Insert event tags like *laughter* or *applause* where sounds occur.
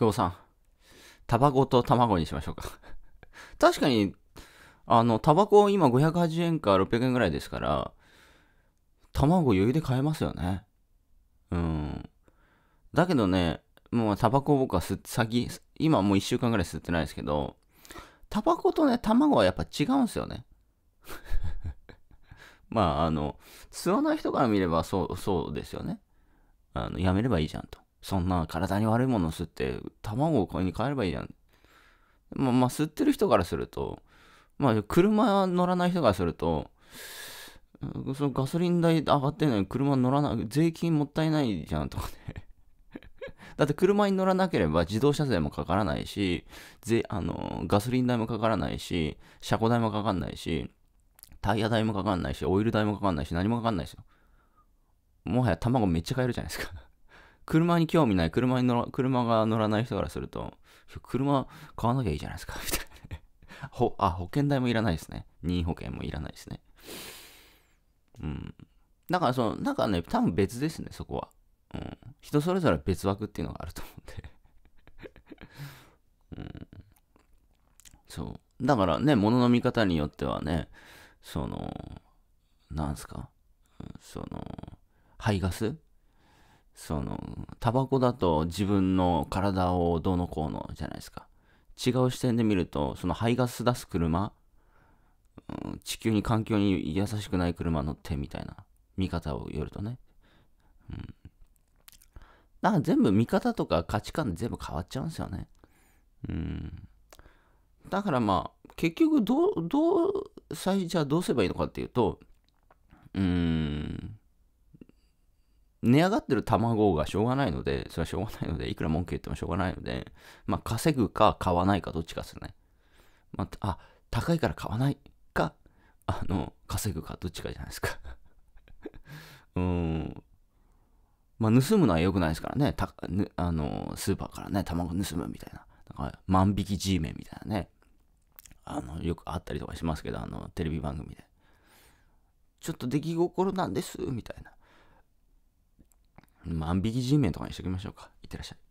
久保さん、タバコと卵にしましょうか *laughs* 確かに、あの、タバコ今580円か600円ぐらいですから、卵余裕で買えますよね。うん。だけどね、もうタバコ僕は吸っ先、今もう1週間ぐらい吸ってないですけど、タバコとね、卵はやっぱ違うんですよね。*laughs* まあ、あの、吸わない人から見ればそう、そうですよね。あの、やめればいいじゃんと。そんな体に悪いものを吸って、卵をこれに変えればいいじゃん。まあ、まあ、吸ってる人からすると、まあ、車乗らない人からすると、そのガソリン代上がってるのに車乗らない、税金もったいないじゃんとかね *laughs* だって車に乗らなければ自動車税もかからないし、税、あの、ガソリン代もかからないし、車庫代もかかんないし、タイヤ代もかかんないし、オイル代もかかんないし、何もかかんないですよ。もはや卵めっちゃ買えるじゃないですか車に興味ない、車に乗ら、車が乗らない人からすると、車買わなきゃいいじゃないですか、みたいな、ね *laughs* ほ、あ、保険代もいらないですね。任意保険もいらないですね。うん。だから、その、なんかね、多分別ですね、そこは。うん。人それぞれ別枠っていうのがあると思うんで *laughs* うん。そう。だからね、物のの見方によってはね、その、なんすか、その、排ガスその、タバコだと自分の体をどうのこうのじゃないですか。違う視点で見ると、その排ガス出す車、地球に環境に優しくない車乗ってみたいな見方をよるとね。うん。だから全部見方とか価値観で全部変わっちゃうんですよね。うん。だからまあ、結局どう、どう、最じゃあどうすればいいのかっていうと、うん。値上がってる卵がしょうがないので、それはしょうがないので、いくら文句言ってもしょうがないので、まあ、稼ぐか買わないかどっちかですね。まあ、あ、高いから買わないか、あの、稼ぐかどっちかじゃないですか *laughs* うん。まあ、盗むのは良くないですからね。たあの、スーパーからね、卵盗むみたいな。なんか、万引き G メンみたいなね。あの、よくあったりとかしますけど、あの、テレビ番組で。ちょっと出来心なんです、みたいな。万引き人ビ面とかにしときましょうか。いってらっしゃい。